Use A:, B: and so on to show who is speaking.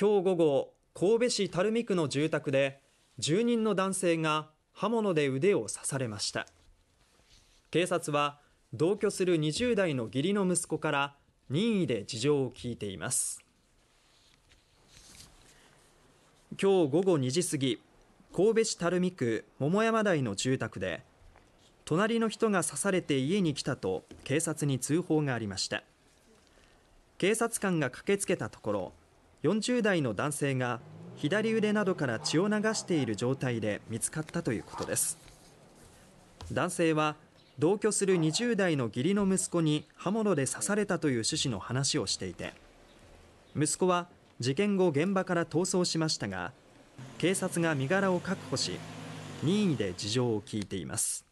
A: 今日午後、神戸市垂水区の住宅で住人の男性が刃物で腕を刺されました警察は同居する20代の義理の息子から任意で事情を聴いています今日午後2時過ぎ神戸市垂水区桃山台の住宅で隣の人が刺されて家に来たと警察に通報がありました警察官が駆けつけたところ40代の男性が左腕などから血を流している状態で見つかったということです男性は同居する20代の義理の息子に刃物で刺されたという趣旨の話をしていて息子は事件後現場から逃走しましたが警察が身柄を確保し任意で事情を聴いています